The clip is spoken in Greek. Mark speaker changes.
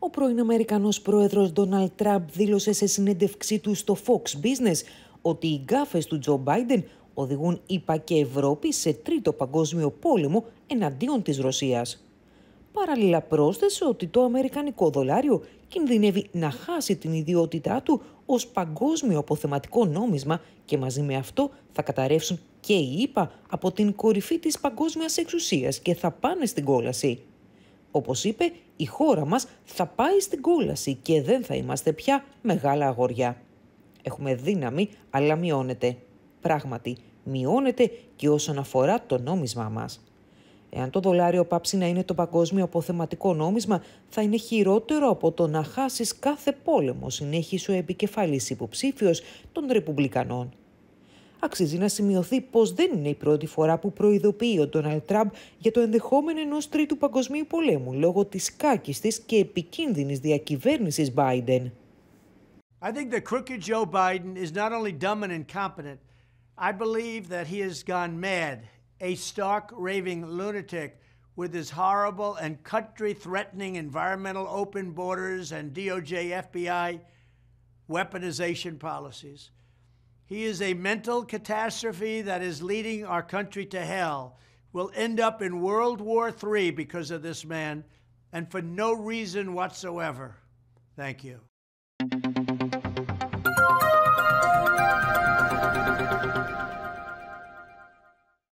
Speaker 1: Ο πρώην Αμερικανός πρόεδρος Ντόναλτ Τραμπ δήλωσε σε συνέντευξή του στο Fox Business ότι οι γκάφες του Τζο Μπάιντεν οδηγούν ΙΠΑ και Ευρώπη σε τρίτο παγκόσμιο πόλεμο εναντίον της Ρωσίας. Παράλληλα πρόσθεσε ότι το αμερικανικό δολάριο κινδυνεύει να χάσει την ιδιότητά του ως παγκόσμιο αποθεματικό νόμισμα και μαζί με αυτό θα καταρρεύσουν και οι ΙΠΑ από την κορυφή της παγκόσμιας εξουσίας και θα πάνε στην κόλαση. Όπως είπε, η χώρα μας θα πάει στην κόλαση και δεν θα είμαστε πια μεγάλα αγοριά. Έχουμε δύναμη, αλλά μειώνεται. Πράγματι, μειώνεται και όσον αφορά το νόμισμά μας. Εάν το δολάριο πάψει να είναι το παγκόσμιο αποθεματικό νόμισμα, θα είναι χειρότερο από το να χάσεις κάθε πόλεμο, συνέχισε ο επικεφαλής υποψήφιος των Ρεπουμπλικανών. Αξίζει να σημειωθεί πως δεν είναι η πρώτη φορά που προειδοποιεί ο Ντόναλτ Τραμπ για το ενδεχόμενο ενός τρίτου παγκοσμίου πολέμου λόγω της κάκιστη και επικίνδυνης διακυβέρνησης Biden.
Speaker 2: I think the crooked Joe Biden is not only dumb and incompetent, I believe that he has gone mad, a stark raving lunatic with his horrible and country threatening environmental open borders and DOJ FBI weaponization policies. He is a mental catastrophe that is leading our country to hell. We'll end up in World War III because of this man, and for no reason whatsoever. Thank you.